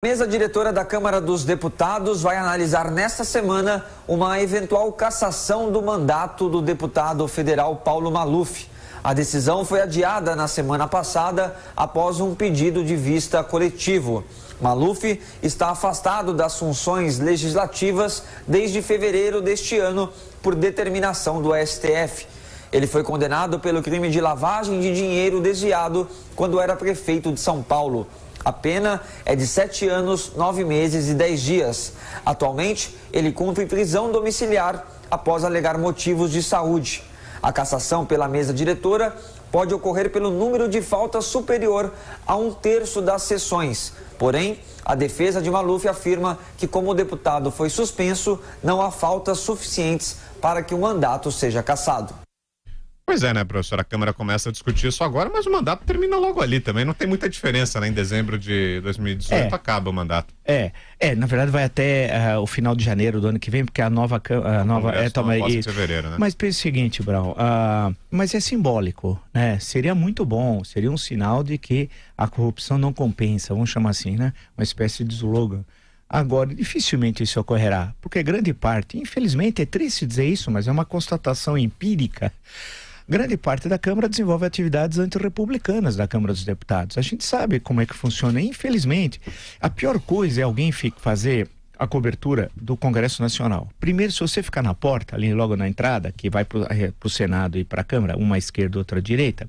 A mesa diretora da Câmara dos Deputados vai analisar nesta semana uma eventual cassação do mandato do deputado federal Paulo Maluf. A decisão foi adiada na semana passada após um pedido de vista coletivo. Maluf está afastado das funções legislativas desde fevereiro deste ano por determinação do STF. Ele foi condenado pelo crime de lavagem de dinheiro desviado quando era prefeito de São Paulo. A pena é de 7 anos, 9 meses e 10 dias. Atualmente, ele cumpre prisão domiciliar após alegar motivos de saúde. A cassação pela mesa diretora pode ocorrer pelo número de faltas superior a um terço das sessões. Porém, a defesa de Maluf afirma que, como o deputado foi suspenso, não há faltas suficientes para que o mandato seja cassado. Pois é, né, professor? A Câmara começa a discutir isso agora, mas o mandato termina logo ali também. Não tem muita diferença, né? Em dezembro de 2018 é, acaba o mandato. É, é, na verdade vai até uh, o final de janeiro do ano que vem, porque a nova a nova é, toma, e, fevereiro, né? Mas pense o seguinte, Brau, uh, mas é simbólico, né? Seria muito bom, seria um sinal de que a corrupção não compensa, vamos chamar assim, né? Uma espécie de slogan. Agora, dificilmente isso ocorrerá, porque grande parte, infelizmente, é triste dizer isso, mas é uma constatação empírica grande parte da Câmara desenvolve atividades antirrepublicanas da Câmara dos Deputados. A gente sabe como é que funciona. Infelizmente, a pior coisa é alguém fazer a cobertura do Congresso Nacional. Primeiro, se você ficar na porta, ali logo na entrada, que vai para o eh, Senado e para a Câmara, uma esquerda, outra direita,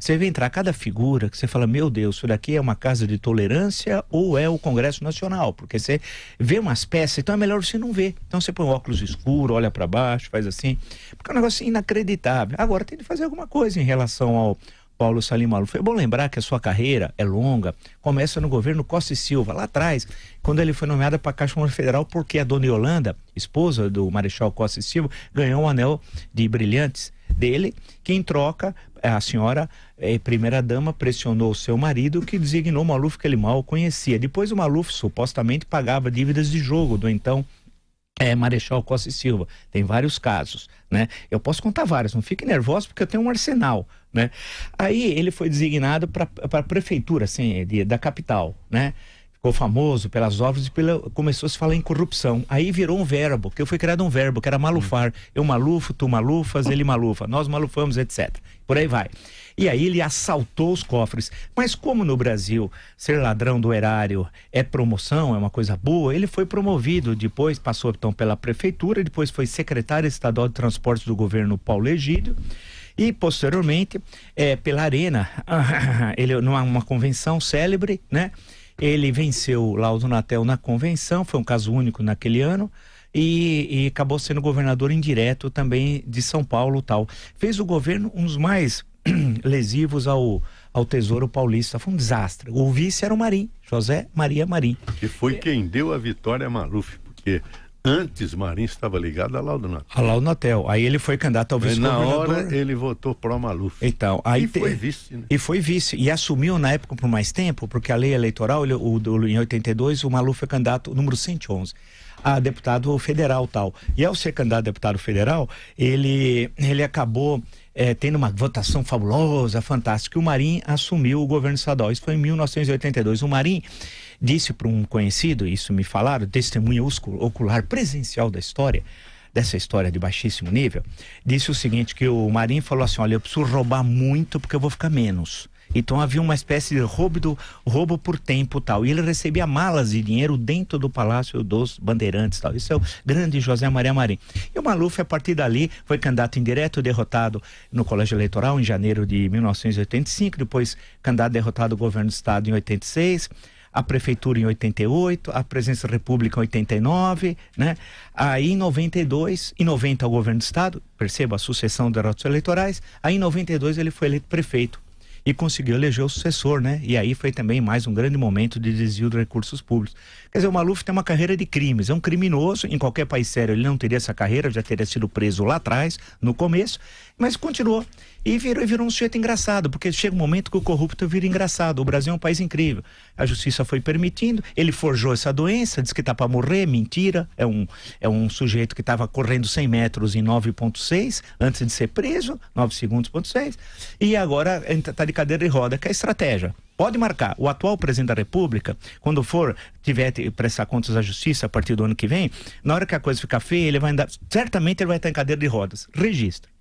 você vê entrar cada figura que você fala, meu Deus, isso daqui é uma casa de tolerância ou é o Congresso Nacional? Porque você vê umas peças, então é melhor você não ver. Então você põe um óculos escuro, olha para baixo, faz assim, porque é um negócio inacreditável. Agora tem de fazer alguma coisa em relação ao Paulo Salim Maluf Foi bom lembrar que a sua carreira é longa, começa no governo Costa e Silva, lá atrás, quando ele foi nomeado para a Caixa Federal, porque a dona Yolanda, esposa do Marechal Costa e Silva, ganhou um anel de brilhantes dele, que em troca a senhora eh, primeira dama pressionou seu marido que designou Maluf que ele mal conhecia. Depois o Maluf supostamente pagava dívidas de jogo do então é, Marechal Costa e Silva. Tem vários casos, né? Eu posso contar vários, não fique nervoso porque eu tenho um arsenal, né? Aí ele foi designado para a prefeitura, assim, de, da capital, né? ficou famoso pelas obras e pela, começou a se falar em corrupção. Aí virou um verbo, que foi criado um verbo, que era malufar. Hum. Eu malufo, tu malufas, ele malufa, nós malufamos, etc. Por aí vai. E aí ele assaltou os cofres. Mas como no Brasil ser ladrão do erário é promoção, é uma coisa boa, ele foi promovido, depois passou então pela prefeitura, depois foi secretário estadual de transportes do governo Paulo Egídio e posteriormente é, pela Arena, ele numa uma convenção célebre, né? Ele venceu Laudo Natel na convenção, foi um caso único naquele ano. E, e, acabou sendo governador indireto também de São Paulo tal. Fez o governo uns mais lesivos ao, ao Tesouro Paulista. Foi um desastre. O vice era o Marim, José Maria Marim. Que foi quem deu a vitória a Maluf, porque Antes, Marinho estava ligado a Laudo A Laudonatel, Aí ele foi candidato ao vice-governador. Na hora, ele votou pró Maluf. Então, aí e te... foi vice. Né? E foi vice. E assumiu na época por mais tempo, porque a lei eleitoral, ele, o, do, em 82, o Maluf foi candidato número 111 a deputado federal tal. E ao ser candidato a deputado federal, ele, ele acabou é, tendo uma votação fabulosa, fantástica. O Marinho assumiu o governo estadual. Isso foi em 1982. O Marinho disse para um conhecido, isso me falaram, testemunha ocular presencial da história, dessa história de baixíssimo nível, disse o seguinte: que o Marinho falou assim: olha, eu preciso roubar muito porque eu vou ficar menos. Então havia uma espécie de roubo, do, roubo por tempo tal. E ele recebia malas de dinheiro dentro do Palácio dos Bandeirantes tal. Isso é o grande José Maria Marim. E o Maluf, a partir dali, foi candidato indireto, derrotado no Colégio Eleitoral em janeiro de 1985, depois candidato derrotado ao governo do Estado em 86 a prefeitura em 88, a presença da república em 89, né? Aí em 92, em 90 o governo do estado, perceba a sucessão de derrotas eleitorais, aí em 92 ele foi eleito prefeito e conseguiu eleger o sucessor, né? E aí foi também mais um grande momento de desvio de recursos públicos. Quer dizer, o Maluf tem uma carreira de crimes, é um criminoso, em qualquer país sério ele não teria essa carreira, já teria sido preso lá atrás, no começo, mas continuou. E virou, virou um sujeito engraçado, porque chega um momento que o corrupto vira engraçado. O Brasil é um país incrível. A justiça foi permitindo, ele forjou essa doença, diz que está para morrer, mentira. É um, é um sujeito que estava correndo 100 metros em 9,6 antes de ser preso, 9 segundos, ponto 6. E agora está de cadeira de roda, que é a estratégia. Pode marcar, o atual presidente da República, quando for, tiver prestar contas à justiça a partir do ano que vem, na hora que a coisa ficar feia, ele vai andar, certamente ele vai estar em cadeira de rodas. Registra.